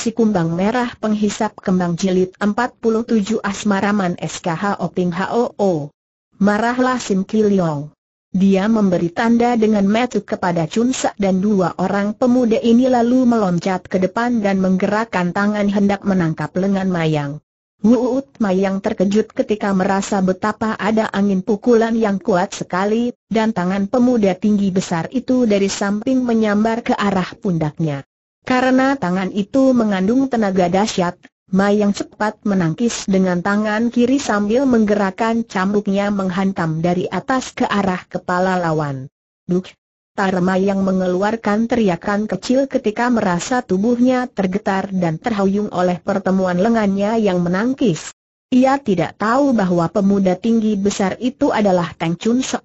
Si Kumbang Merah Penghisap Kembang Jilid 47 Asmaraman SKH Oping HOO. Marahlah Sim Kiliong. Dia memberi tanda dengan metuk kepada Chun Sa dan dua orang pemuda ini lalu meloncat ke depan dan menggerakkan tangan hendak menangkap lengan Mayang. Wuut Mayang terkejut ketika merasa betapa ada angin pukulan yang kuat sekali, dan tangan pemuda tinggi besar itu dari samping menyambar ke arah pundaknya. Karena tangan itu mengandung tenaga dahsyat, Mai yang cepat menangkis dengan tangan kiri sambil menggerakkan cambuknya menghantam dari atas ke arah kepala lawan. Duk! Tarma yang mengeluarkan teriakan kecil ketika merasa tubuhnya tergetar dan terhuyung oleh pertemuan lengannya yang menangkis. Ia tidak tahu bahwa pemuda tinggi besar itu adalah Tang Chun Sek,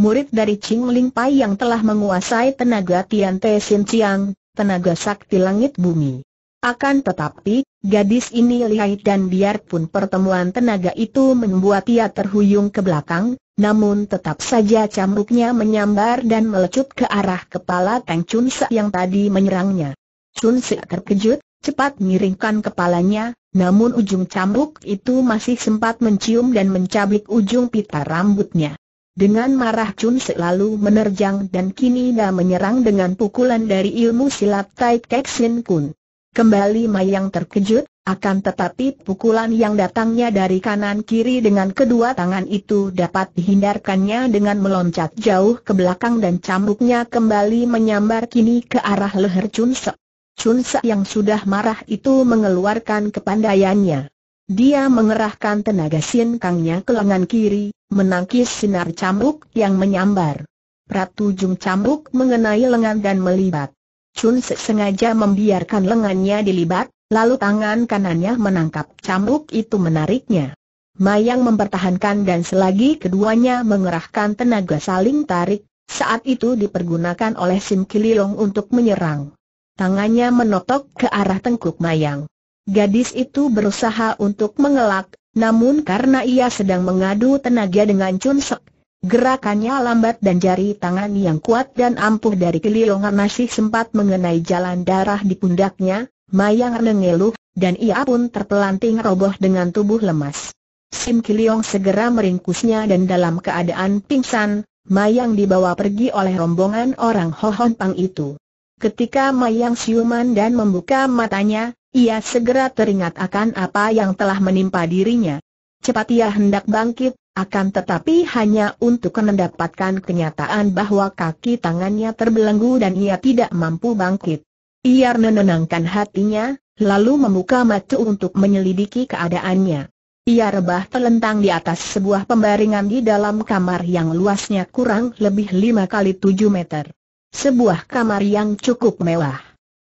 murid dari Ching Ling Pai yang telah menguasai tenaga Tian Te Sin Chiang, tenaga sakti langit bumi. Akan tetapi, gadis ini lihai dan biarpun pertemuan tenaga itu membuat ia terhuyung ke belakang, namun tetap saja cambuknya menyambar dan melecut ke arah kepala Tang Chun Se yang tadi menyerangnya. Chun Se terkejut, cepat miringkan kepalanya, namun ujung cambuk itu masih sempat mencium dan mencabik ujung pita rambutnya. Dengan marah Chun selalu menerjang dan kini ia menyerang dengan pukulan dari ilmu silat Tai Kek Sin Kun. Kembali Mayang terkejut, akan tetapi pukulan yang datangnya dari kanan kiri dengan kedua tangan itu dapat dihindarkannya dengan meloncat jauh ke belakang dan cambuknya kembali menyambar kini ke arah leher Chun Se. Chun Se yang sudah marah itu mengeluarkan kepandaiannya. Dia mengerahkan tenaga sin kangnya ke lengan kiri, menangkis sinar cambuk yang menyambar. Ratu Jung cambuk mengenai lengan dan melibat. Chun Se sengaja membiarkan lengannya dilibat, lalu tangan kanannya menangkap cambuk itu menariknya. Mayang mempertahankan dan selagi keduanya mengerahkan tenaga saling tarik, saat itu dipergunakan oleh Sim Kililong untuk menyerang. Tangannya menotok ke arah tengkuk Mayang. Gadis itu berusaha untuk mengelak, namun karena ia sedang mengadu tenaga dengan Chun Sek, gerakannya lambat dan jari tangan yang kuat dan ampuh dari Kiliongar masih sempat mengenai jalan darah di pundaknya, Mayang Rengeluh, dan ia pun terpelanting roboh dengan tubuh lemas. Sim Kiliong segera meringkusnya dan dalam keadaan pingsan, Mayang dibawa pergi oleh rombongan orang Hohon Pang itu. Ketika Mayang siuman dan membuka matanya, ia segera teringat akan apa yang telah menimpa dirinya. Cepat ia hendak bangkit, akan tetapi hanya untuk mendapatkan kenyataan bahwa kaki tangannya terbelenggu dan ia tidak mampu bangkit. Ia menenangkan hatinya, lalu membuka mata untuk menyelidiki keadaannya. Ia rebah telentang di atas sebuah pembaringan di dalam kamar yang luasnya kurang lebih 5 kali 7 meter. Sebuah kamar yang cukup mewah.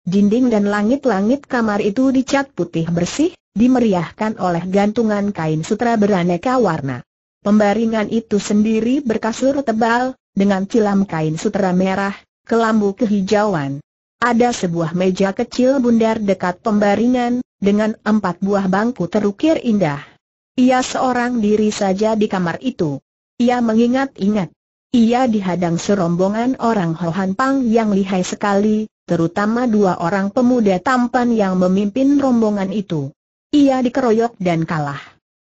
Dinding dan langit-langit kamar itu dicat putih bersih, dimeriahkan oleh gantungan kain sutra beraneka warna. Pembaringan itu sendiri berkasur tebal, dengan cilam kain sutra merah, kelambu kehijauan. Ada sebuah meja kecil bundar dekat pembaringan, dengan empat buah bangku terukir indah. Ia seorang diri saja di kamar itu. Ia mengingat-ingat. Ia dihadang serombongan orang Hohan Pang yang lihai sekali, terutama dua orang pemuda tampan yang memimpin rombongan itu. Ia dikeroyok dan kalah.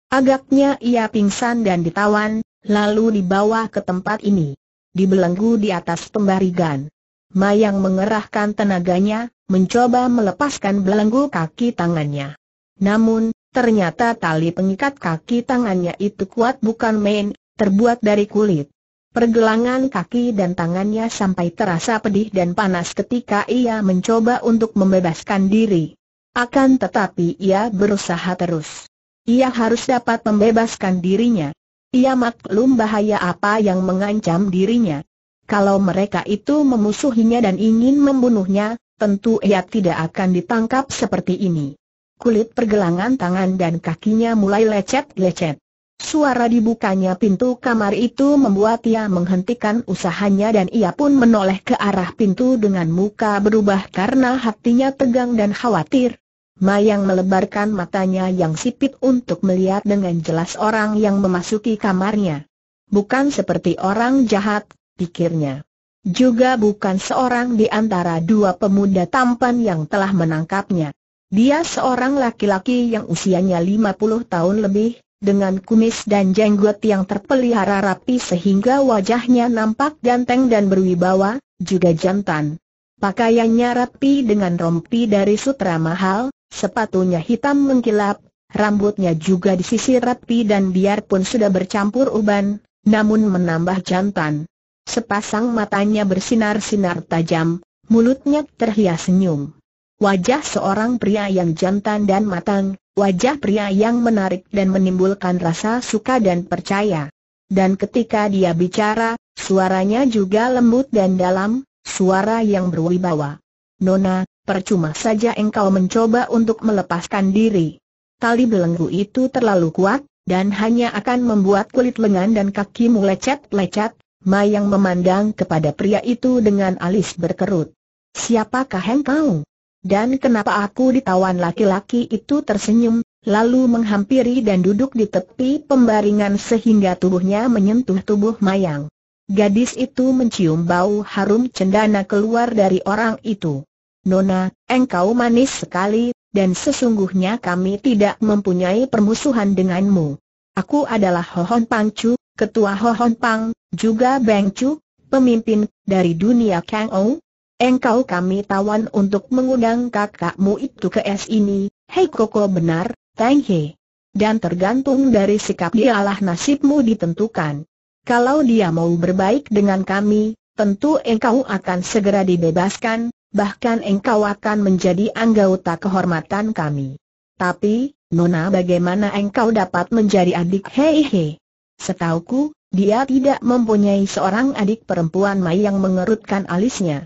Agaknya ia pingsan dan ditawan, lalu dibawa ke tempat ini. Dibelenggu di atas pembarigan. Mayang mengerahkan tenaganya, mencoba melepaskan belenggu kaki tangannya. Namun, ternyata tali pengikat kaki tangannya itu kuat bukan main, terbuat dari kulit. Pergelangan kaki dan tangannya sampai terasa pedih dan panas ketika ia mencoba untuk membebaskan diri. Akan tetapi ia berusaha terus. Ia harus dapat membebaskan dirinya. Ia maklum bahaya apa yang mengancam dirinya. Kalau mereka itu memusuhinya dan ingin membunuhnya, tentu ia tidak akan ditangkap seperti ini. Kulit pergelangan tangan dan kakinya mulai lecet-lecet. Suara dibukanya pintu kamar itu membuat ia menghentikan usahanya dan ia pun menoleh ke arah pintu dengan muka berubah karena hatinya tegang dan khawatir. Mayang melebarkan matanya yang sipit untuk melihat dengan jelas orang yang memasuki kamarnya. Bukan seperti orang jahat, pikirnya. Juga bukan seorang di antara dua pemuda tampan yang telah menangkapnya. Dia seorang laki-laki yang usianya 50 tahun lebih, dengan kumis dan jenggot yang terpelihara rapi sehingga wajahnya nampak ganteng dan berwibawa, juga jantan. Pakaiannya rapi dengan rompi dari sutra mahal, sepatunya hitam mengkilap, rambutnya juga disisir rapi dan biarpun sudah bercampur uban, namun menambah jantan. Sepasang matanya bersinar-sinar tajam, mulutnya terhias senyum. Wajah seorang pria yang jantan dan matang, wajah pria yang menarik dan menimbulkan rasa suka dan percaya. Dan ketika dia bicara, suaranya juga lembut dan dalam, suara yang berwibawa. Nona, percuma saja engkau mencoba untuk melepaskan diri. Tali belenggu itu terlalu kuat, dan hanya akan membuat kulit lengan dan kakimu lecet-lecet, Mayang memandang kepada pria itu dengan alis berkerut. Siapakah engkau? Dan kenapa aku ditawan laki-laki itu tersenyum, lalu menghampiri dan duduk di tepi pembaringan sehingga tubuhnya menyentuh tubuh Mayang. Gadis itu mencium bau harum cendana keluar dari orang itu. Nona, engkau manis sekali, dan sesungguhnya kami tidak mempunyai permusuhan denganmu. Aku adalah Hohon Pangcu, ketua Hohon Pang, juga Beng Chu, pemimpin dari dunia Kang Ou, engkau kami tawan untuk mengundang kakakmu itu ke es ini, hei koko benar, Tang He. Dan tergantung dari sikap dialah nasibmu ditentukan. Kalau dia mau berbaik dengan kami, tentu engkau akan segera dibebaskan, bahkan engkau akan menjadi anggota kehormatan kami. Tapi, Nona bagaimana engkau dapat menjadi adik Hei hei? Setauku, dia tidak mempunyai seorang adik perempuan Mai yang mengerutkan alisnya.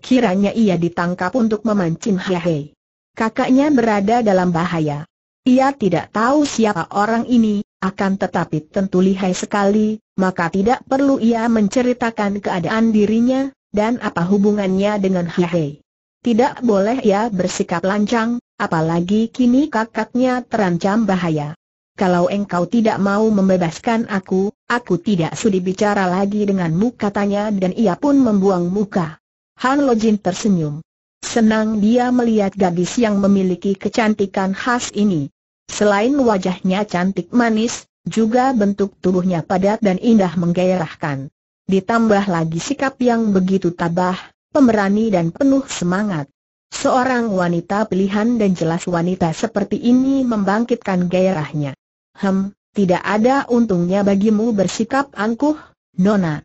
Kiranya ia ditangkap untuk memancing Hehe. Kakaknya berada dalam bahaya. Ia tidak tahu siapa orang ini, akan tetapi tentu lihai sekali, maka tidak perlu ia menceritakan keadaan dirinya, dan apa hubungannya dengan Hehe. Tidak boleh ia bersikap lancang, apalagi kini kakaknya terancam bahaya. Kalau engkau tidak mau membebaskan aku, aku tidak sudi bicara lagi denganmu katanya dan ia pun membuang muka. Han Lo tersenyum. Senang dia melihat gadis yang memiliki kecantikan khas ini. Selain wajahnya cantik manis, juga bentuk tubuhnya padat dan indah menggairahkan. Ditambah lagi sikap yang begitu tabah, pemberani dan penuh semangat. Seorang wanita pilihan dan jelas wanita seperti ini membangkitkan gairahnya. Hem, tidak ada untungnya bagimu bersikap angkuh, Nona.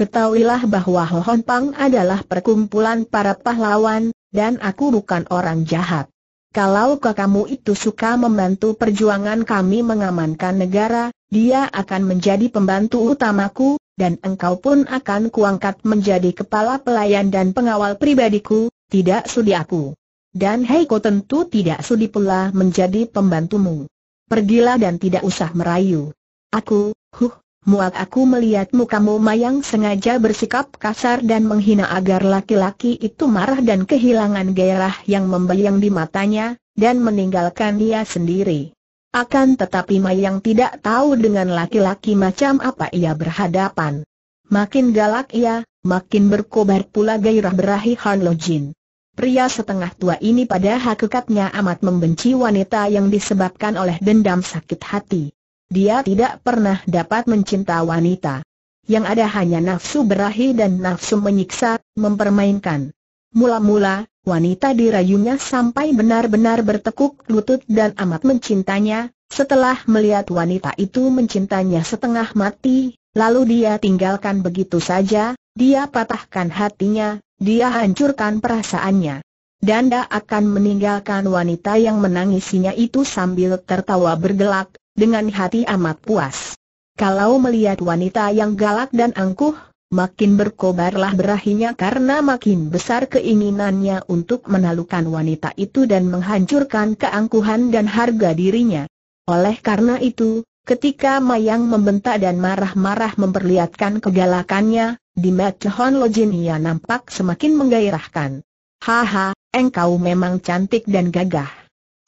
Ketahuilah bahwa Hohon Pang adalah perkumpulan para pahlawan, dan aku bukan orang jahat. Kalau kakakmu itu suka membantu perjuangan kami mengamankan negara, dia akan menjadi pembantu utamaku, dan engkau pun akan kuangkat menjadi kepala pelayan dan pengawal pribadiku, tidak sudi aku. Dan Heiko tentu tidak sudi pula menjadi pembantumu. Pergilah dan tidak usah merayu. Aku, huh, muak aku melihat mukamu, mayang sengaja bersikap kasar dan menghina agar laki-laki itu marah dan kehilangan gairah yang membayang di matanya, dan meninggalkan dia sendiri. Akan tetapi Mayang tidak tahu dengan laki-laki macam apa ia berhadapan. Makin galak ia, makin berkobar pula gairah berahi Han Lo Jin. Pria setengah tua ini pada hakikatnya amat membenci wanita yang disebabkan oleh dendam sakit hati. Dia tidak pernah dapat mencinta wanita. Yang ada hanya nafsu berahi dan nafsu menyiksa, mempermainkan. Mula-mula, wanita dirayunya sampai benar-benar bertekuk lutut dan amat mencintanya, setelah melihat wanita itu mencintanya setengah mati, lalu dia tinggalkan begitu saja, dia patahkan hatinya, dia hancurkan perasaannya. dan Danda akan meninggalkan wanita yang menangisinya itu sambil tertawa bergelak, dengan hati amat puas. Kalau melihat wanita yang galak dan angkuh, makin berkobarlah berahinya karena makin besar keinginannya untuk menalukan wanita itu dan menghancurkan keangkuhan dan harga dirinya. Oleh karena itu, ketika Mayang membentak dan marah-marah memperlihatkan kegalakannya, di Matchon Lojin ia nampak semakin menggairahkan. Haha, engkau memang cantik dan gagah.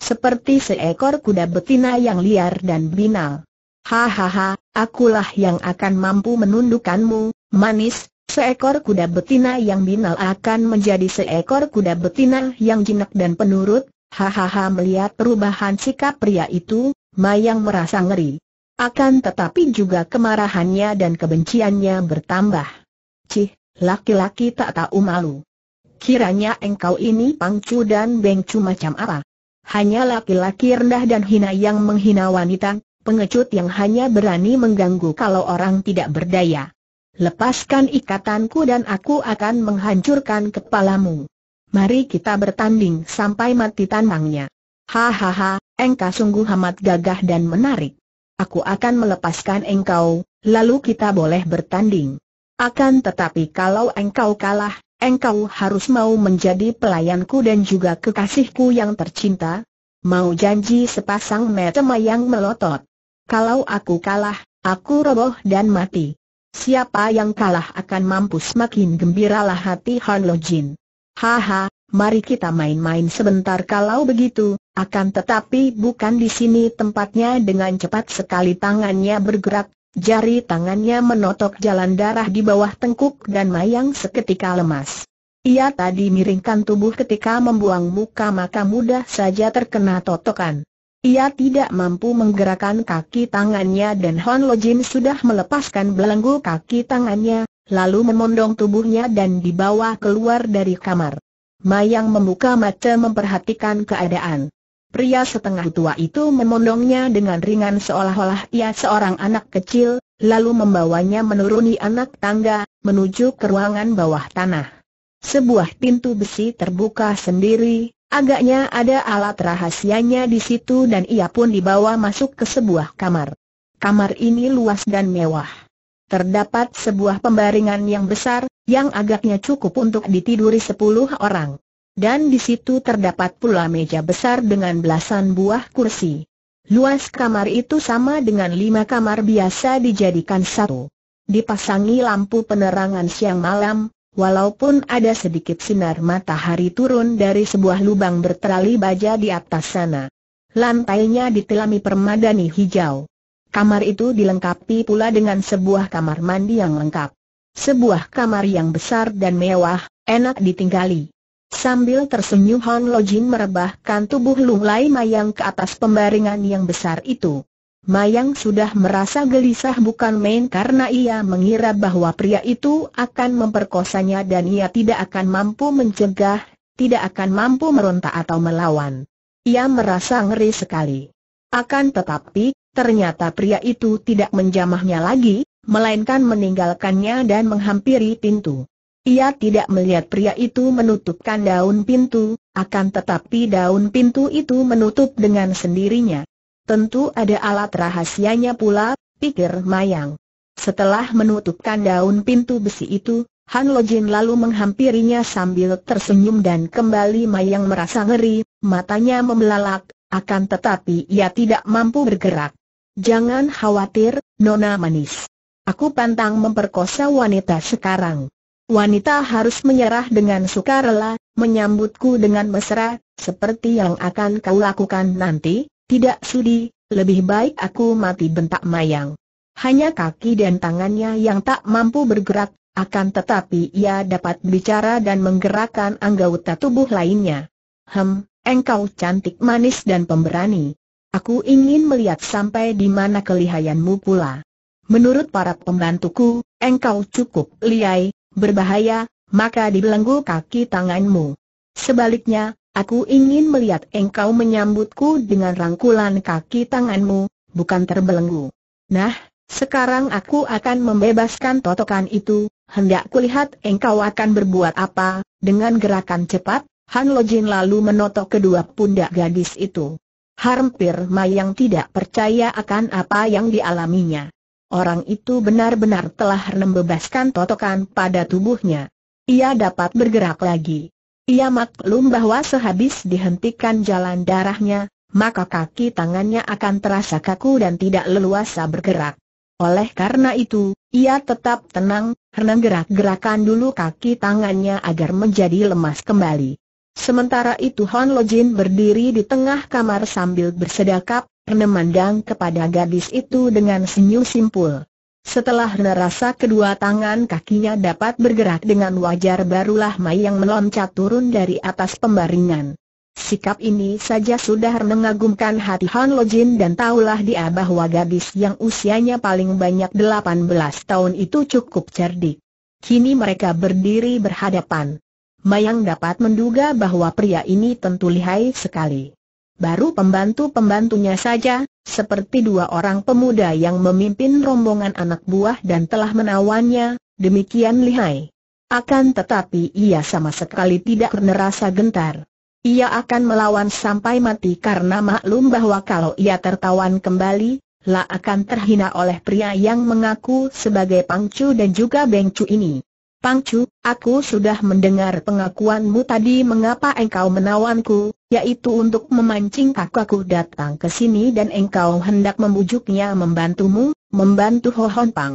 Seperti seekor kuda betina yang liar dan binal. Hahaha, akulah yang akan mampu menundukkanmu, manis, seekor kuda betina yang binal akan menjadi seekor kuda betina yang jinak dan penurut, hahaha melihat perubahan sikap pria itu, Mayang merasa ngeri. Akan tetapi juga kemarahannya dan kebenciannya bertambah. Cih, laki-laki tak tahu malu. Kiranya engkau ini pangcu dan bengcu macam apa? Hanya laki-laki rendah dan hina yang menghina wanita, pengecut yang hanya berani mengganggu kalau orang tidak berdaya. Lepaskan ikatanku dan aku akan menghancurkan kepalamu. Mari kita bertanding sampai mati tanangnya. Hahaha, engkau sungguh amat gagah dan menarik. Aku akan melepaskan engkau, lalu kita boleh bertanding. Akan tetapi kalau engkau kalah, engkau harus mau menjadi pelayanku dan juga kekasihku yang tercinta? Mau janji sepasang mata yang melotot. Kalau aku kalah, aku roboh dan mati. Siapa yang kalah akan mampus makin gembiralah hati Han Lo Jin. Haha, mari kita main-main sebentar kalau begitu, akan tetapi bukan di sini tempatnya dengan cepat sekali tangannya bergerak, Jari tangannya menotok jalan darah di bawah tengkuk dan Mayang seketika lemas. Ia tadi miringkan tubuh ketika membuang muka maka mudah saja terkena totokan. Ia tidak mampu menggerakkan kaki tangannya dan Hon Lo Jin sudah melepaskan belenggu kaki tangannya, lalu memondong tubuhnya dan dibawa keluar dari kamar. Mayang membuka mata memperhatikan keadaan pria setengah tua itu memondongnya dengan ringan seolah-olah ia seorang anak kecil, lalu membawanya menuruni anak tangga, menuju ke ruangan bawah tanah. Sebuah pintu besi terbuka sendiri, agaknya ada alat rahasianya di situ dan ia pun dibawa masuk ke sebuah kamar. Kamar ini luas dan mewah. Terdapat sebuah pembaringan yang besar, yang agaknya cukup untuk ditiduri sepuluh orang dan di situ terdapat pula meja besar dengan belasan buah kursi. Luas kamar itu sama dengan lima kamar biasa dijadikan satu. Dipasangi lampu penerangan siang malam, walaupun ada sedikit sinar matahari turun dari sebuah lubang berterali baja di atas sana. Lantainya ditelami permadani hijau. Kamar itu dilengkapi pula dengan sebuah kamar mandi yang lengkap. Sebuah kamar yang besar dan mewah, enak ditinggali. Sambil tersenyum Hon Lo Jin merebahkan tubuh Lung Lai Mayang ke atas pembaringan yang besar itu. Mayang sudah merasa gelisah bukan main karena ia mengira bahwa pria itu akan memperkosanya dan ia tidak akan mampu mencegah, tidak akan mampu meronta atau melawan. Ia merasa ngeri sekali. Akan tetapi, ternyata pria itu tidak menjamahnya lagi, melainkan meninggalkannya dan menghampiri pintu. Ia tidak melihat pria itu menutupkan daun pintu, akan tetapi daun pintu itu menutup dengan sendirinya. Tentu ada alat rahasianya pula, pikir Mayang. Setelah menutupkan daun pintu besi itu, Han Lojin lalu menghampirinya sambil tersenyum dan kembali Mayang merasa ngeri, matanya membelalak, akan tetapi ia tidak mampu bergerak. Jangan khawatir, Nona Manis. Aku pantang memperkosa wanita sekarang wanita harus menyerah dengan sukarela, menyambutku dengan mesra, seperti yang akan kau lakukan nanti, tidak sudi, lebih baik aku mati bentak Mayang. Hanya kaki dan tangannya yang tak mampu bergerak, akan tetapi ia dapat bicara dan menggerakkan anggota tubuh lainnya. Hem, engkau cantik manis dan pemberani. Aku ingin melihat sampai di mana kelihayanmu pula. Menurut para pembantuku, engkau cukup liai, berbahaya, maka dibelenggu kaki tanganmu. Sebaliknya, aku ingin melihat engkau menyambutku dengan rangkulan kaki tanganmu, bukan terbelenggu. Nah, sekarang aku akan membebaskan totokan itu, hendak kulihat engkau akan berbuat apa, dengan gerakan cepat, Han Lojin lalu menotok kedua pundak gadis itu. Hampir Mayang tidak percaya akan apa yang dialaminya orang itu benar-benar telah membebaskan totokan pada tubuhnya. Ia dapat bergerak lagi. Ia maklum bahwa sehabis dihentikan jalan darahnya, maka kaki tangannya akan terasa kaku dan tidak leluasa bergerak. Oleh karena itu, ia tetap tenang, renang gerak-gerakan dulu kaki tangannya agar menjadi lemas kembali. Sementara itu Hon Lojin berdiri di tengah kamar sambil bersedakap, Memandang kepada gadis itu dengan senyum simpul. Setelah merasa kedua tangan kakinya dapat bergerak dengan wajar barulah Mai yang meloncat turun dari atas pembaringan. Sikap ini saja sudah mengagumkan hati Han Lojin dan tahulah dia bahwa gadis yang usianya paling banyak 18 tahun itu cukup cerdik. Kini mereka berdiri berhadapan. Mayang dapat menduga bahwa pria ini tentu lihai sekali baru pembantu-pembantunya saja, seperti dua orang pemuda yang memimpin rombongan anak buah dan telah menawannya, demikian lihai. Akan tetapi ia sama sekali tidak merasa gentar. Ia akan melawan sampai mati karena maklum bahwa kalau ia tertawan kembali, lah akan terhina oleh pria yang mengaku sebagai pangcu dan juga bengcu ini. Pangcu, aku sudah mendengar pengakuanmu tadi mengapa engkau menawanku, yaitu untuk memancing kakakku datang ke sini dan engkau hendak membujuknya membantumu, membantu Hohon Pang.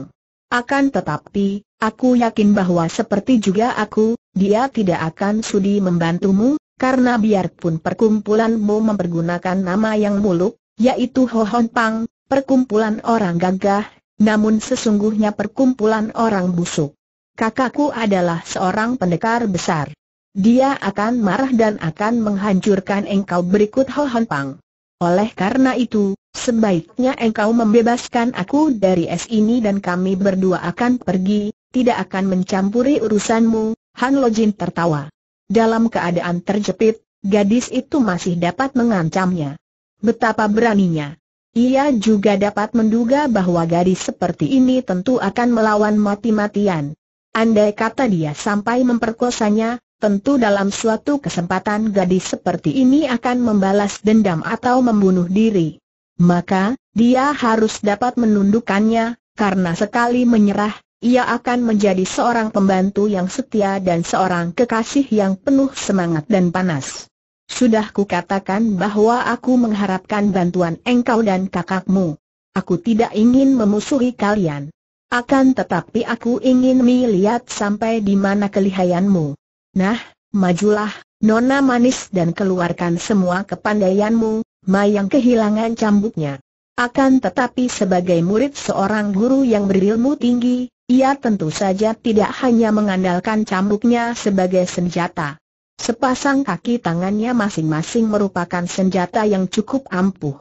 Akan tetapi, aku yakin bahwa seperti juga aku, dia tidak akan sudi membantumu, karena biarpun perkumpulanmu mempergunakan nama yang muluk, yaitu Hohon Pang, perkumpulan orang gagah, namun sesungguhnya perkumpulan orang busuk. Kakakku adalah seorang pendekar besar. Dia akan marah dan akan menghancurkan engkau berikut Ho Hon Pang. Oleh karena itu, sebaiknya engkau membebaskan aku dari es ini dan kami berdua akan pergi, tidak akan mencampuri urusanmu, Han Lo Jin tertawa. Dalam keadaan terjepit, gadis itu masih dapat mengancamnya. Betapa beraninya. Ia juga dapat menduga bahwa gadis seperti ini tentu akan melawan mati-matian. Andai kata dia sampai memperkosanya, tentu dalam suatu kesempatan gadis seperti ini akan membalas dendam atau membunuh diri. Maka, dia harus dapat menundukkannya, karena sekali menyerah, ia akan menjadi seorang pembantu yang setia dan seorang kekasih yang penuh semangat dan panas. Sudah kukatakan bahwa aku mengharapkan bantuan engkau dan kakakmu. Aku tidak ingin memusuhi kalian. Akan tetapi aku ingin melihat sampai di mana kelihayanmu. Nah, majulah, nona manis dan keluarkan semua kepandaianmu, Mayang kehilangan cambuknya. Akan tetapi sebagai murid seorang guru yang berilmu tinggi, ia tentu saja tidak hanya mengandalkan cambuknya sebagai senjata. Sepasang kaki tangannya masing-masing merupakan senjata yang cukup ampuh.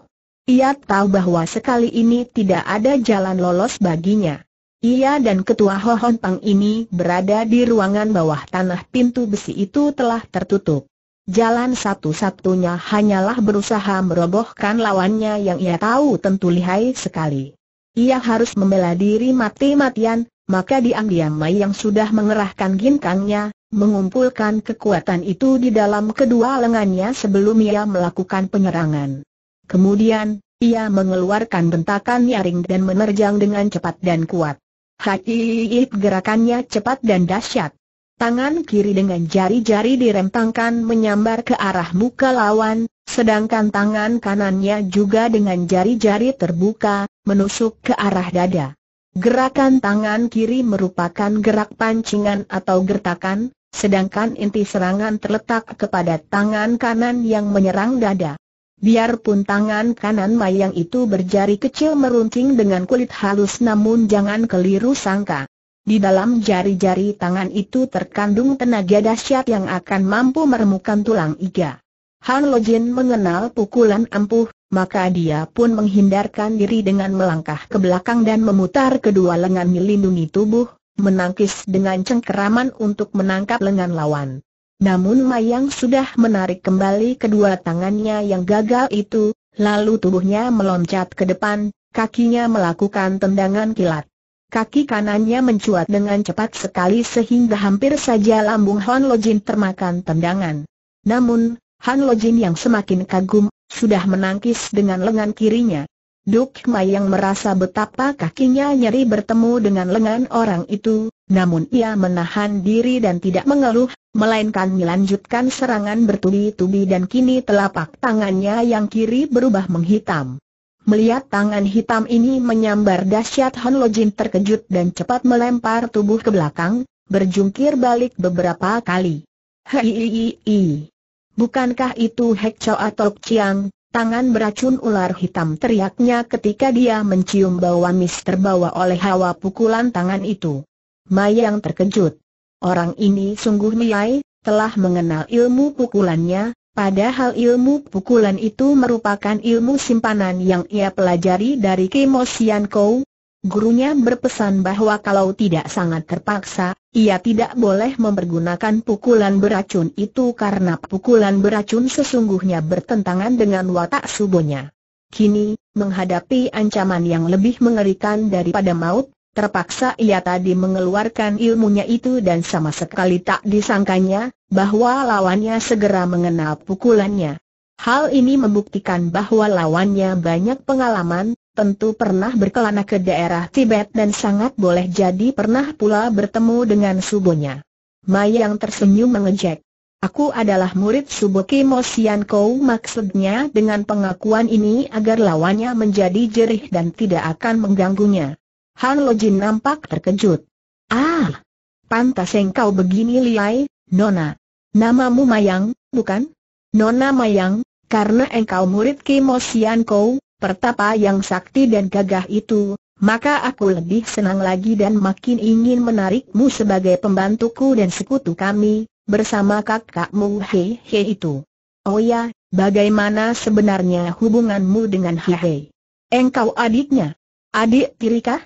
Ia tahu bahwa sekali ini tidak ada jalan lolos baginya. Ia dan ketua Hohon Pang ini berada di ruangan bawah tanah pintu besi itu telah tertutup. Jalan satu-satunya hanyalah berusaha merobohkan lawannya yang ia tahu tentu lihai sekali. Ia harus membela diri mati-matian, maka diam-diam Mai yang sudah mengerahkan ginkangnya, mengumpulkan kekuatan itu di dalam kedua lengannya sebelum ia melakukan penyerangan. Kemudian, ia mengeluarkan bentakan nyaring dan menerjang dengan cepat dan kuat. Haiit gerakannya cepat dan dahsyat. Tangan kiri dengan jari-jari dirempangkan menyambar ke arah muka lawan, sedangkan tangan kanannya juga dengan jari-jari terbuka, menusuk ke arah dada. Gerakan tangan kiri merupakan gerak pancingan atau gertakan, sedangkan inti serangan terletak kepada tangan kanan yang menyerang dada. Biarpun tangan kanan Mayang itu berjari kecil meruncing dengan kulit halus namun jangan keliru sangka. Di dalam jari-jari tangan itu terkandung tenaga dahsyat yang akan mampu meremukan tulang iga. Han Lojin mengenal pukulan ampuh, maka dia pun menghindarkan diri dengan melangkah ke belakang dan memutar kedua lengan melindungi tubuh, menangkis dengan cengkeraman untuk menangkap lengan lawan. Namun Mayang sudah menarik kembali kedua tangannya yang gagal itu, lalu tubuhnya meloncat ke depan, kakinya melakukan tendangan kilat. Kaki kanannya mencuat dengan cepat sekali sehingga hampir saja lambung Han Lojin termakan tendangan. Namun, Han Lojin yang semakin kagum, sudah menangkis dengan lengan kirinya. Duk Mayang merasa betapa kakinya nyeri bertemu dengan lengan orang itu, namun ia menahan diri dan tidak mengeluh, melainkan melanjutkan serangan bertubi-tubi dan kini telapak tangannya yang kiri berubah menghitam. Melihat tangan hitam ini menyambar dahsyat Han Lojin terkejut dan cepat melempar tubuh ke belakang, berjungkir balik beberapa kali. Hei, Bukankah itu Hek Chow atau Chiang, Tangan beracun ular hitam teriaknya ketika dia mencium bau amis terbawa oleh hawa pukulan tangan itu. Mayang terkejut. Orang ini sungguh miai, telah mengenal ilmu pukulannya, padahal ilmu pukulan itu merupakan ilmu simpanan yang ia pelajari dari Kimo Sian Kou. Gurunya berpesan bahwa kalau tidak sangat terpaksa, ia tidak boleh mempergunakan pukulan beracun itu karena pukulan beracun sesungguhnya bertentangan dengan watak subonya. Kini, menghadapi ancaman yang lebih mengerikan daripada maut, terpaksa ia tadi mengeluarkan ilmunya itu dan sama sekali tak disangkanya, bahwa lawannya segera mengenal pukulannya. Hal ini membuktikan bahwa lawannya banyak pengalaman, tentu pernah berkelana ke daerah Tibet dan sangat boleh jadi pernah pula bertemu dengan subuhnya. Mayang tersenyum mengejek. Aku adalah murid Kimo Sian Kou maksudnya dengan pengakuan ini agar lawannya menjadi jerih dan tidak akan mengganggunya. Han Jin nampak terkejut. Ah, pantas engkau begini liai, Nona. Namamu Mayang, bukan? Nona Mayang, karena engkau murid Kimosian Kou, pertapa yang sakti dan gagah itu, maka aku lebih senang lagi dan makin ingin menarikmu sebagai pembantuku dan sekutu kami, bersama kakakmu He itu. Oh ya, bagaimana sebenarnya hubunganmu dengan hehe? Engkau adiknya? Adik tirikah?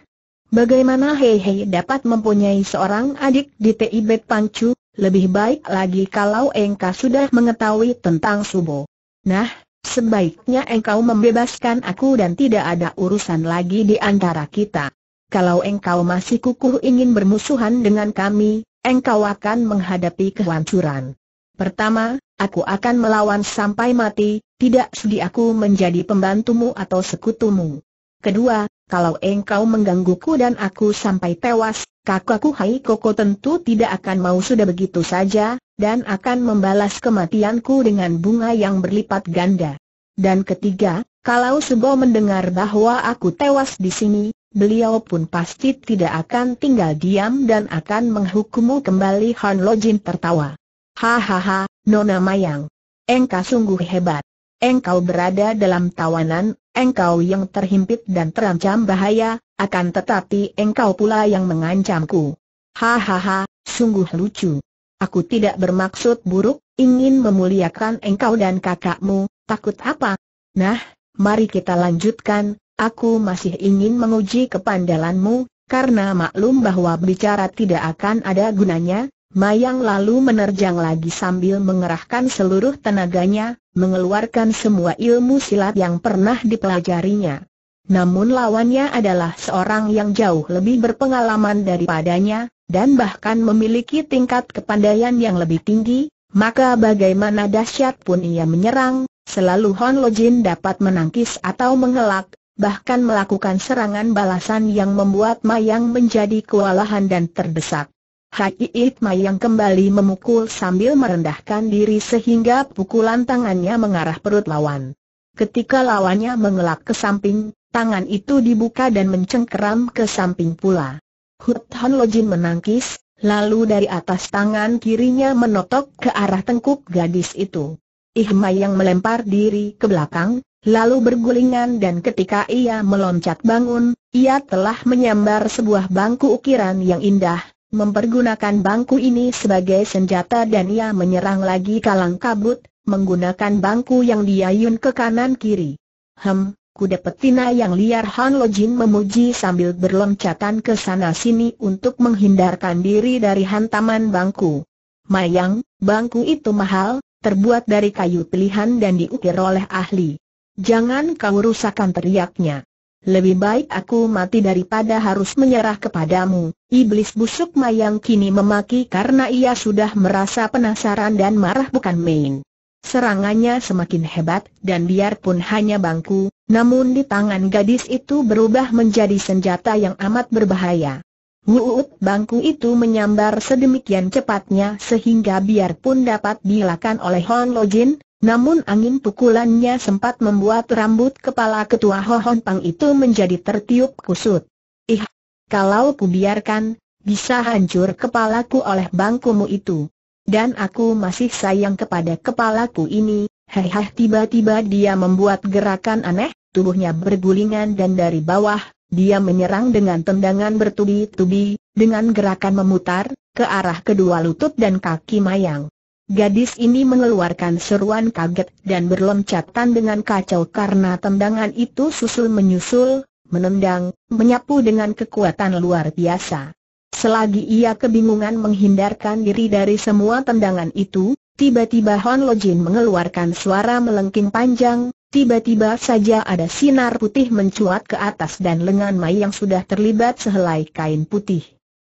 Bagaimana hehe dapat mempunyai seorang adik di TIB Pancu, lebih baik lagi kalau engkau sudah mengetahui tentang Subo. Nah, Sebaiknya engkau membebaskan aku dan tidak ada urusan lagi di antara kita. Kalau engkau masih kukuh ingin bermusuhan dengan kami, engkau akan menghadapi kehancuran. Pertama, aku akan melawan sampai mati, tidak sudi aku menjadi pembantumu atau sekutumu. Kedua, kalau engkau menggangguku dan aku sampai tewas, kakakku Hai Koko tentu tidak akan mau sudah begitu saja, dan akan membalas kematianku dengan bunga yang berlipat ganda. Dan ketiga, kalau Subo mendengar bahwa aku tewas di sini, beliau pun pasti tidak akan tinggal diam dan akan menghukummu kembali Han Lojin tertawa. Hahaha, Nona Mayang. Engkau sungguh hebat. Engkau berada dalam tawanan, engkau yang terhimpit dan terancam bahaya, akan tetapi engkau pula yang mengancamku. Hahaha, sungguh lucu. Aku tidak bermaksud buruk, ingin memuliakan engkau dan kakakmu, takut apa? Nah, mari kita lanjutkan, aku masih ingin menguji kepandalanmu, karena maklum bahwa bicara tidak akan ada gunanya, Mayang lalu menerjang lagi sambil mengerahkan seluruh tenaganya, mengeluarkan semua ilmu silat yang pernah dipelajarinya. Namun lawannya adalah seorang yang jauh lebih berpengalaman daripadanya, dan bahkan memiliki tingkat kepandaian yang lebih tinggi, maka bagaimana dahsyat pun ia menyerang, selalu Hon Lo dapat menangkis atau mengelak, bahkan melakukan serangan balasan yang membuat Mayang menjadi kewalahan dan terdesak. Haiit Mayang kembali memukul sambil merendahkan diri sehingga pukulan tangannya mengarah perut lawan. Ketika lawannya mengelak ke samping, tangan itu dibuka dan mencengkeram ke samping pula. Hut Han Lojin menangkis, lalu dari atas tangan kirinya menotok ke arah tengkuk gadis itu. Ihma yang melempar diri ke belakang, lalu bergulingan dan ketika ia meloncat bangun, ia telah menyambar sebuah bangku ukiran yang indah, mempergunakan bangku ini sebagai senjata dan ia menyerang lagi kalang kabut, menggunakan bangku yang diayun ke kanan kiri. Hem, Kuda petina yang liar Han Lo Jin memuji sambil berloncatan ke sana-sini untuk menghindarkan diri dari hantaman bangku. Mayang, bangku itu mahal, terbuat dari kayu pilihan dan diukir oleh ahli. Jangan kau rusakkan teriaknya. Lebih baik aku mati daripada harus menyerah kepadamu. Iblis busuk Mayang kini memaki karena ia sudah merasa penasaran dan marah bukan main. Serangannya semakin hebat, dan biarpun hanya bangku, namun di tangan gadis itu berubah menjadi senjata yang amat berbahaya. Wuut bangku itu menyambar sedemikian cepatnya sehingga biarpun dapat dilakukan oleh Hon Lo namun angin pukulannya sempat membuat rambut kepala ketua Ho Hon Pang itu menjadi tertiup kusut. Ih, kalau ku biarkan, bisa hancur kepalaku oleh bangkumu itu. Dan aku masih sayang kepada kepalaku ini, Hehe, tiba-tiba dia membuat gerakan aneh, tubuhnya bergulingan dan dari bawah, dia menyerang dengan tendangan bertubi-tubi, dengan gerakan memutar, ke arah kedua lutut dan kaki Mayang. Gadis ini mengeluarkan seruan kaget dan berloncatan dengan kacau karena tendangan itu susul menyusul, menendang, menyapu dengan kekuatan luar biasa. Selagi ia kebingungan menghindarkan diri dari semua tendangan itu, tiba-tiba Hon Lojin mengeluarkan suara melengking panjang, tiba-tiba saja ada sinar putih mencuat ke atas dan lengan Mai yang sudah terlibat sehelai kain putih.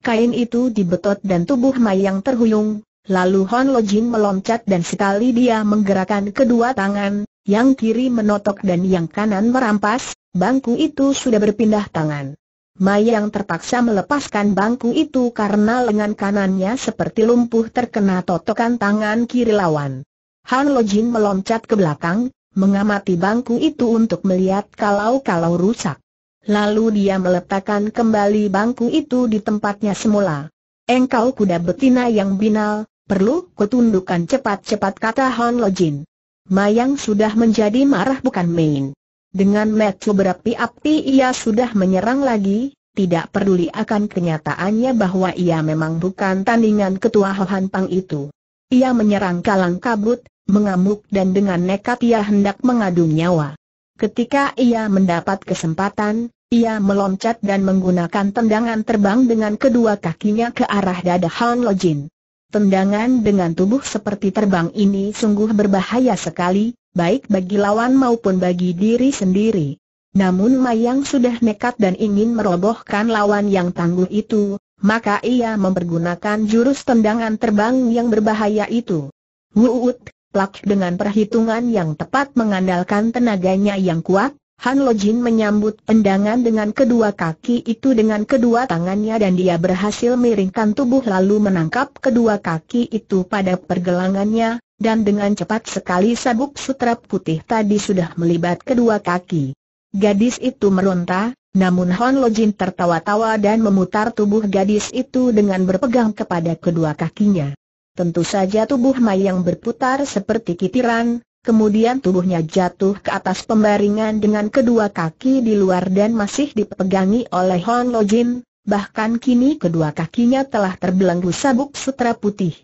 Kain itu dibetot dan tubuh Mai yang terhuyung, lalu Hon Lojin meloncat dan sekali dia menggerakkan kedua tangan, yang kiri menotok dan yang kanan merampas, bangku itu sudah berpindah tangan. Mayang terpaksa melepaskan bangku itu karena lengan kanannya seperti lumpuh terkena totokan tangan kiri lawan. Han Lojin meloncat ke belakang, mengamati bangku itu untuk melihat kalau-kalau rusak. Lalu dia meletakkan kembali bangku itu di tempatnya semula. Engkau kuda betina yang binal, perlu kutundukan cepat-cepat kata Han Lojin. Mayang sudah menjadi marah bukan main. Dengan metu berapi-api ia sudah menyerang lagi, tidak peduli akan kenyataannya bahwa ia memang bukan tandingan ketua Hohan Pang itu. Ia menyerang kalang kabut, mengamuk dan dengan nekat ia hendak mengadu nyawa. Ketika ia mendapat kesempatan, ia meloncat dan menggunakan tendangan terbang dengan kedua kakinya ke arah dada Han Lojin. Tendangan dengan tubuh seperti terbang ini sungguh berbahaya sekali, baik bagi lawan maupun bagi diri sendiri. Namun Mayang sudah nekat dan ingin merobohkan lawan yang tangguh itu, maka ia mempergunakan jurus tendangan terbang yang berbahaya itu. Wuut, plak dengan perhitungan yang tepat mengandalkan tenaganya yang kuat, Han Lojin menyambut tendangan dengan kedua kaki itu dengan kedua tangannya dan dia berhasil miringkan tubuh lalu menangkap kedua kaki itu pada pergelangannya, dan dengan cepat sekali sabuk sutra putih tadi sudah melibat kedua kaki. Gadis itu meronta, namun Hon Lojin tertawa-tawa dan memutar tubuh gadis itu dengan berpegang kepada kedua kakinya. Tentu saja tubuh Mayang berputar seperti kitiran, kemudian tubuhnya jatuh ke atas pembaringan dengan kedua kaki di luar dan masih dipegangi oleh Hon Lojin, bahkan kini kedua kakinya telah terbelenggu sabuk sutra putih.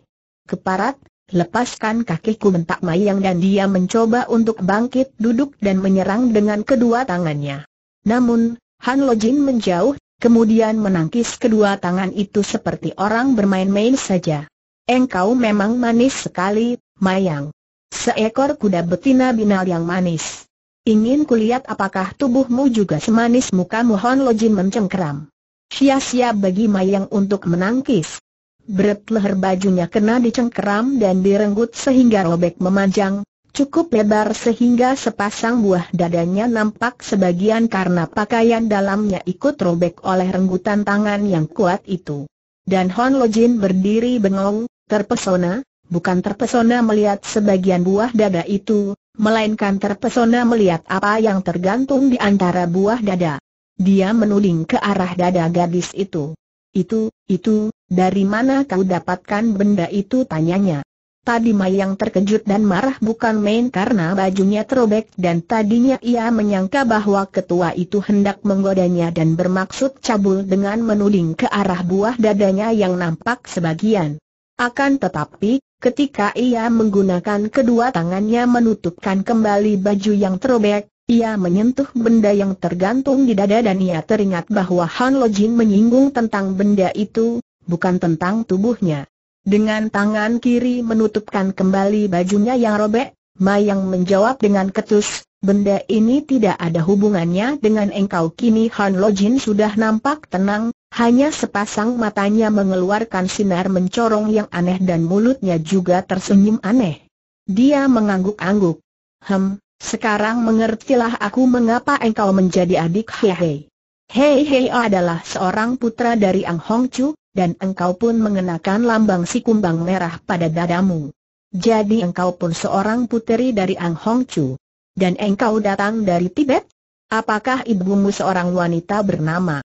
Keparat, Lepaskan kakiku bentak Mayang dan dia mencoba untuk bangkit duduk dan menyerang dengan kedua tangannya. Namun, Han Lojin menjauh, kemudian menangkis kedua tangan itu seperti orang bermain-main saja. Engkau memang manis sekali, Mayang. Seekor kuda betina binal yang manis. Ingin kulihat apakah tubuhmu juga semanis mukamu Han Lojin mencengkeram. Sia-sia bagi Mayang untuk menangkis, Beret leher bajunya kena dicengkeram dan direnggut sehingga robek memanjang, cukup lebar sehingga sepasang buah dadanya nampak sebagian karena pakaian dalamnya ikut robek oleh renggutan tangan yang kuat itu. Dan Hon Lojin berdiri bengong, terpesona, bukan terpesona melihat sebagian buah dada itu, melainkan terpesona melihat apa yang tergantung di antara buah dada. Dia menuding ke arah dada gadis itu. Itu, itu, dari mana kau dapatkan benda itu tanyanya. Tadi Mayang terkejut dan marah bukan main karena bajunya terobek dan tadinya ia menyangka bahwa ketua itu hendak menggodanya dan bermaksud cabul dengan menuding ke arah buah dadanya yang nampak sebagian. Akan tetapi, ketika ia menggunakan kedua tangannya menutupkan kembali baju yang terobek, ia menyentuh benda yang tergantung di dada dan ia teringat bahwa Han Lojin menyinggung tentang benda itu, bukan tentang tubuhnya. Dengan tangan kiri menutupkan kembali bajunya yang robek, Mayang menjawab dengan ketus, benda ini tidak ada hubungannya dengan engkau kini Han Lojin sudah nampak tenang, hanya sepasang matanya mengeluarkan sinar mencorong yang aneh dan mulutnya juga tersenyum aneh. Dia mengangguk-angguk. Hem, sekarang mengertilah aku mengapa engkau menjadi adik Hei Hei. Hei Hei adalah seorang putra dari Ang Hong Chu, dan engkau pun mengenakan lambang si kumbang merah pada dadamu. Jadi engkau pun seorang puteri dari Ang Hong Chu. Dan engkau datang dari Tibet? Apakah ibumu seorang wanita bernama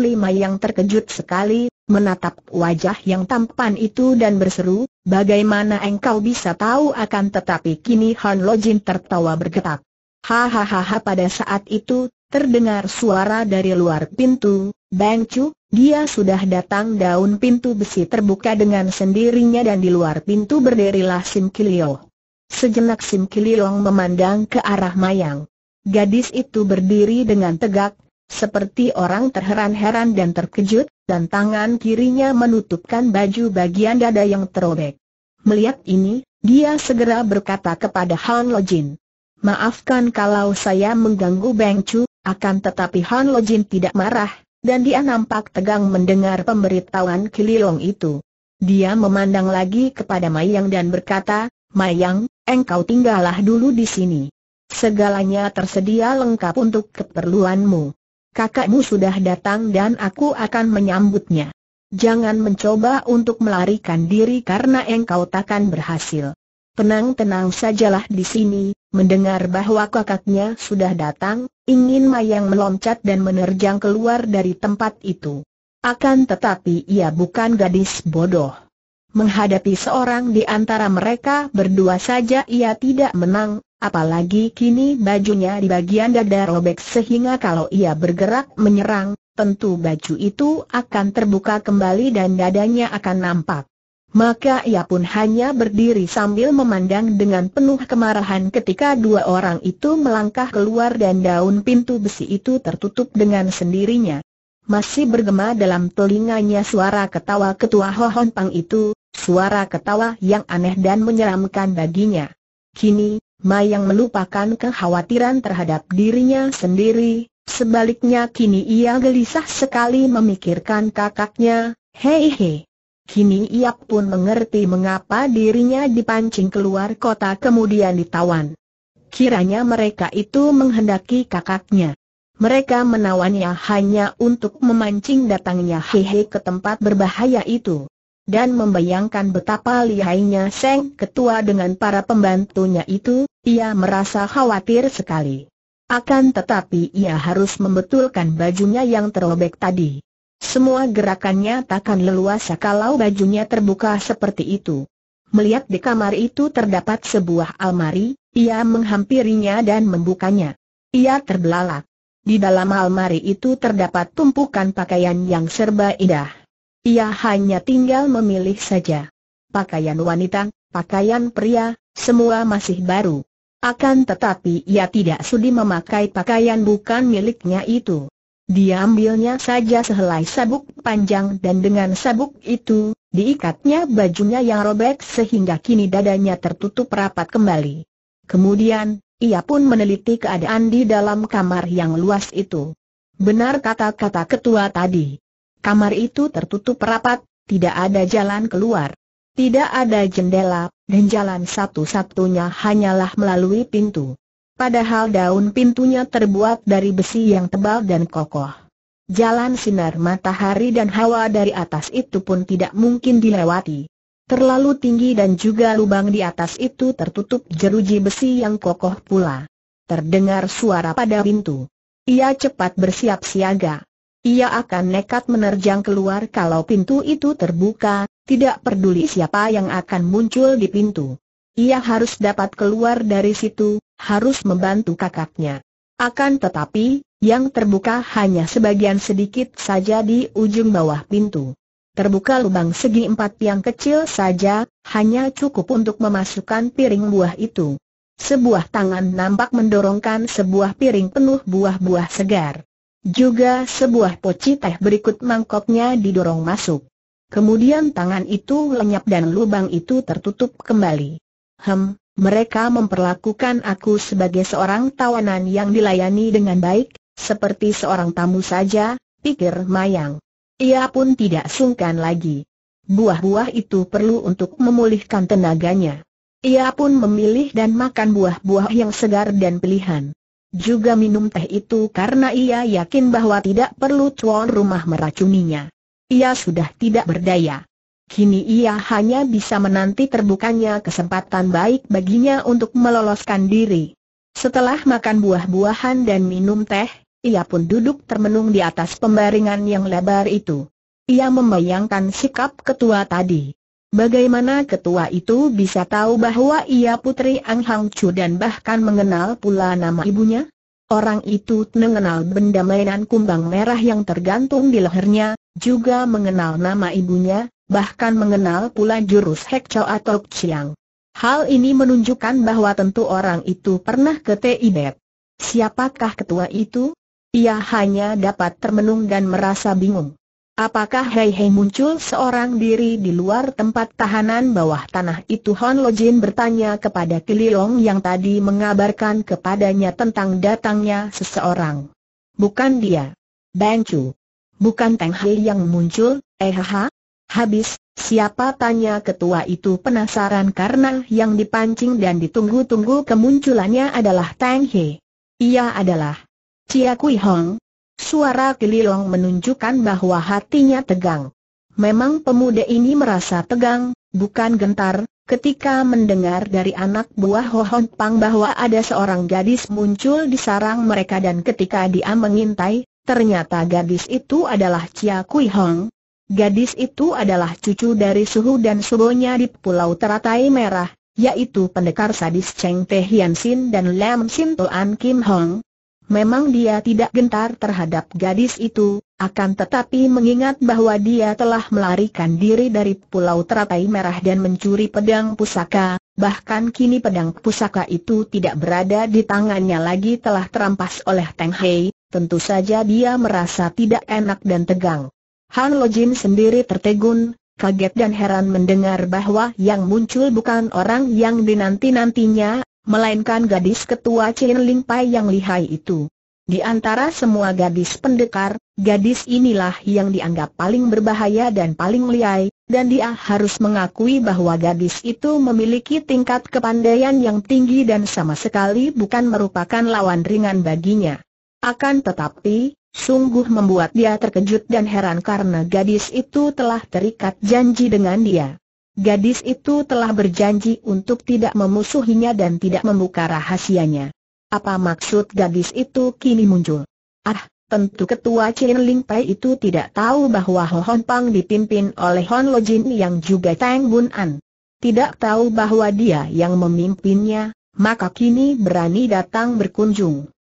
Lima yang terkejut sekali, menatap wajah yang tampan itu dan berseru, bagaimana engkau bisa tahu akan tetapi kini Han Lojin tertawa bergetak. Hahaha pada saat itu, terdengar suara dari luar pintu, Bang Chu, dia sudah datang daun pintu besi terbuka dengan sendirinya dan di luar pintu berdirilah Sim Kilio. Sejenak Sim Kiliong memandang ke arah Mayang. Gadis itu berdiri dengan tegak, seperti orang terheran-heran dan terkejut, dan tangan kirinya menutupkan baju bagian dada yang terobek. Melihat ini, dia segera berkata kepada Han Lojin. Maafkan kalau saya mengganggu Beng Chu, akan tetapi Han Lojin tidak marah, dan dia nampak tegang mendengar pemberitahuan Kiliong itu. Dia memandang lagi kepada Mayang dan berkata, Mayang, engkau tinggallah dulu di sini. Segalanya tersedia lengkap untuk keperluanmu. Kakakmu sudah datang dan aku akan menyambutnya. Jangan mencoba untuk melarikan diri karena engkau takkan berhasil. Tenang-tenang sajalah di sini, Mendengar bahwa kakaknya sudah datang, ingin Mayang meloncat dan menerjang keluar dari tempat itu. Akan tetapi ia bukan gadis bodoh. Menghadapi seorang di antara mereka berdua saja ia tidak menang, apalagi kini bajunya di bagian dada robek sehingga kalau ia bergerak menyerang, tentu baju itu akan terbuka kembali dan dadanya akan nampak maka ia pun hanya berdiri sambil memandang dengan penuh kemarahan ketika dua orang itu melangkah keluar dan daun pintu besi itu tertutup dengan sendirinya. Masih bergema dalam telinganya suara ketawa ketua Hohon Pang itu, suara ketawa yang aneh dan menyeramkan baginya. Kini, Mayang melupakan kekhawatiran terhadap dirinya sendiri, sebaliknya kini ia gelisah sekali memikirkan kakaknya, hei hei. Kini ia pun mengerti mengapa dirinya dipancing keluar kota kemudian ditawan. Kiranya mereka itu menghendaki kakaknya. Mereka menawannya hanya untuk memancing datangnya Hehe ke tempat berbahaya itu. Dan membayangkan betapa lihainya Seng Ketua dengan para pembantunya itu, ia merasa khawatir sekali. Akan tetapi ia harus membetulkan bajunya yang terobek tadi. Semua gerakannya takkan leluasa kalau bajunya terbuka seperti itu. Melihat di kamar itu terdapat sebuah almari, ia menghampirinya dan membukanya. Ia terbelalak. Di dalam almari itu terdapat tumpukan pakaian yang serba indah. Ia hanya tinggal memilih saja. Pakaian wanita, pakaian pria, semua masih baru. Akan tetapi ia tidak sudi memakai pakaian bukan miliknya itu. Diambilnya saja sehelai sabuk panjang dan dengan sabuk itu, diikatnya bajunya yang robek sehingga kini dadanya tertutup rapat kembali. Kemudian, ia pun meneliti keadaan di dalam kamar yang luas itu. Benar kata-kata ketua tadi. Kamar itu tertutup rapat, tidak ada jalan keluar. Tidak ada jendela, dan jalan satu-satunya hanyalah melalui pintu. Padahal daun pintunya terbuat dari besi yang tebal dan kokoh. Jalan sinar matahari dan hawa dari atas itu pun tidak mungkin dilewati. Terlalu tinggi dan juga lubang di atas itu tertutup jeruji besi yang kokoh pula. Terdengar suara pada pintu. Ia cepat bersiap siaga. Ia akan nekat menerjang keluar kalau pintu itu terbuka, tidak peduli siapa yang akan muncul di pintu. Ia harus dapat keluar dari situ, harus membantu kakaknya. Akan tetapi, yang terbuka hanya sebagian sedikit saja di ujung bawah pintu. Terbuka lubang segi empat yang kecil saja, hanya cukup untuk memasukkan piring buah itu. Sebuah tangan nampak mendorongkan sebuah piring penuh buah-buah segar. Juga sebuah poci teh berikut mangkoknya didorong masuk. Kemudian tangan itu lenyap dan lubang itu tertutup kembali. Hem, mereka memperlakukan aku sebagai seorang tawanan yang dilayani dengan baik, seperti seorang tamu saja, pikir Mayang. Ia pun tidak sungkan lagi. Buah-buah itu perlu untuk memulihkan tenaganya. Ia pun memilih dan makan buah-buah yang segar dan pilihan. Juga minum teh itu karena ia yakin bahwa tidak perlu tuan rumah meracuninya. Ia sudah tidak berdaya. Kini ia hanya bisa menanti terbukanya kesempatan baik baginya untuk meloloskan diri. Setelah makan buah-buahan dan minum teh, ia pun duduk termenung di atas pembaringan yang lebar itu. Ia membayangkan sikap ketua tadi. Bagaimana ketua itu bisa tahu bahwa ia putri Ang Hang Chu dan bahkan mengenal pula nama ibunya? Orang itu mengenal benda mainan kumbang merah yang tergantung di lehernya, juga mengenal nama ibunya, bahkan mengenal pula jurus Hek Chow atau Chiang. Hal ini menunjukkan bahwa tentu orang itu pernah ke Tibet. Siapakah ketua itu? Ia hanya dapat termenung dan merasa bingung. Apakah Hei Hei muncul seorang diri di luar tempat tahanan bawah tanah itu Hon Lojin bertanya kepada Kililong yang tadi mengabarkan kepadanya tentang datangnya seseorang. Bukan dia. Bang Chu. Bukan Teng Hei yang muncul, eh ha Habis, siapa tanya ketua itu penasaran karena yang dipancing dan ditunggu-tunggu kemunculannya adalah Tang He. Ia adalah Chia Kui Hong. Suara Kililong menunjukkan bahwa hatinya tegang. Memang pemuda ini merasa tegang, bukan gentar, ketika mendengar dari anak buah Ho Hon Pang bahwa ada seorang gadis muncul di sarang mereka dan ketika dia mengintai, ternyata gadis itu adalah Chia Kui Hong, Gadis itu adalah cucu dari suhu dan suhunya di Pulau Teratai Merah, yaitu pendekar sadis Cheng Teh Hian Sin dan Lam Sin Toan Kim Hong. Memang dia tidak gentar terhadap gadis itu, akan tetapi mengingat bahwa dia telah melarikan diri dari Pulau Teratai Merah dan mencuri pedang pusaka, bahkan kini pedang pusaka itu tidak berada di tangannya lagi telah terampas oleh Teng Hei, tentu saja dia merasa tidak enak dan tegang. Han Lojin sendiri tertegun, kaget dan heran mendengar bahwa yang muncul bukan orang yang dinanti-nantinya, melainkan gadis ketua Chin Ling Pai yang lihai itu. Di antara semua gadis pendekar, gadis inilah yang dianggap paling berbahaya dan paling lihai, dan dia harus mengakui bahwa gadis itu memiliki tingkat kepandaian yang tinggi dan sama sekali bukan merupakan lawan ringan baginya. Akan tetapi, Sungguh membuat dia terkejut dan heran karena gadis itu telah terikat janji dengan dia. Gadis itu telah berjanji untuk tidak memusuhinya dan tidak membuka rahasianya. Apa maksud gadis itu kini muncul? Ah, tentu ketua Chin Ling Pai itu tidak tahu bahwa Ho Hon Pang dipimpin oleh Hon Lo Jin yang juga Tang Bun An. Tidak tahu bahwa dia yang memimpinnya, maka kini berani datang berkunjung.